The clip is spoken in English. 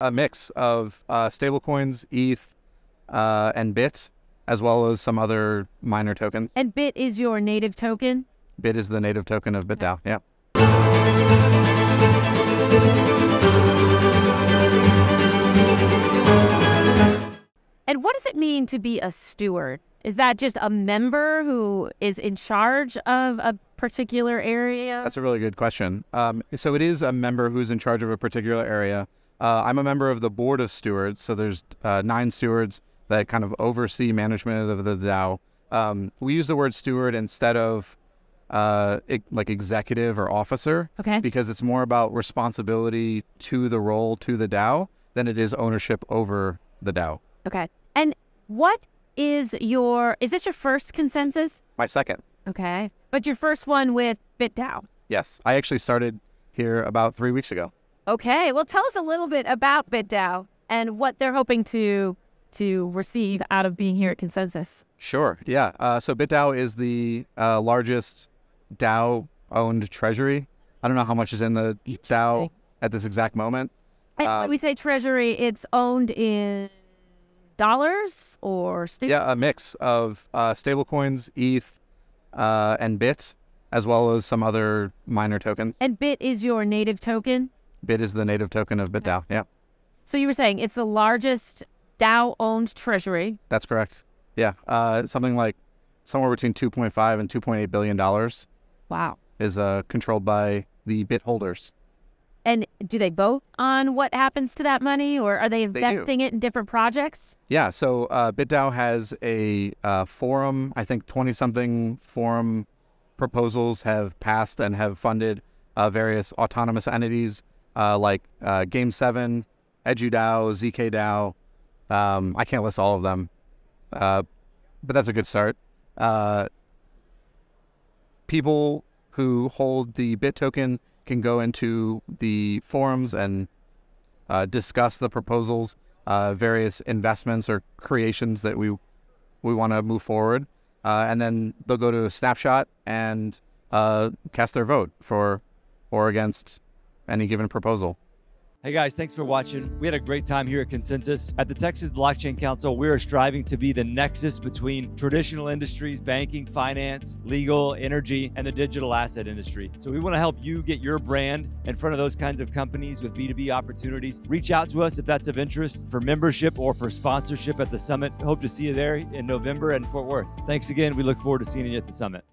a mix of uh, stablecoins, ETH, uh, and BIT, as well as some other minor tokens. And BIT is your native token? BIT is the native token of BitDAO, yeah. And what does it mean to be a steward? Is that just a member who is in charge of a particular area? That's a really good question. Um, so it is a member who's in charge of a particular area. Uh, I'm a member of the board of stewards. So there's uh, nine stewards that kind of oversee management of the DAO. Um, we use the word steward instead of uh, it, like executive or officer. Okay. Because it's more about responsibility to the role, to the DAO, than it is ownership over the DAO. Okay. And what is your, is this your first consensus? My second. Okay. But your first one with BitDAO? Yes. I actually started here about three weeks ago. Okay, well, tell us a little bit about BitDAO and what they're hoping to to receive out of being here at Consensus. Sure. Yeah. Uh, so BitDAO is the uh, largest DAO-owned treasury. I don't know how much is in the DAO at this exact moment. And uh, when we say treasury, it's owned in dollars or stable? Yeah, a mix of uh, stablecoins, ETH, uh, and BIT, as well as some other minor tokens. And BIT is your native token? Bit is the native token of BitDAO. Okay. Yeah. So you were saying it's the largest DAO-owned treasury. That's correct. Yeah, uh, something like somewhere between 2.5 and 2.8 billion dollars. Wow. Is uh, controlled by the bit holders. And do they vote on what happens to that money, or are they investing they it in different projects? Yeah. So uh, BitDAO has a uh, forum. I think 20 something forum proposals have passed and have funded uh, various autonomous entities uh, like uh, Game 7, EduDAO, zkdao Um, I can't list all of them, uh, but that's a good start. Uh, people who hold the bit token can go into the forums and uh, discuss the proposals, uh, various investments or creations that we we want to move forward. and then they'll go to a snapshot and cast their vote for or against any given proposal. Hey guys, thanks for watching. We had a great time here at Consensus. At the Texas Blockchain Council, we are striving to be the nexus between traditional industries, banking, finance, legal, energy, and the digital asset industry. So we want to help you get your brand in front of those kinds of companies with B2B opportunities. Reach out to us if that's of interest for membership or for sponsorship at the summit. Hope to see you there in November in Fort Worth. Thanks again. We look forward to seeing you at the summit.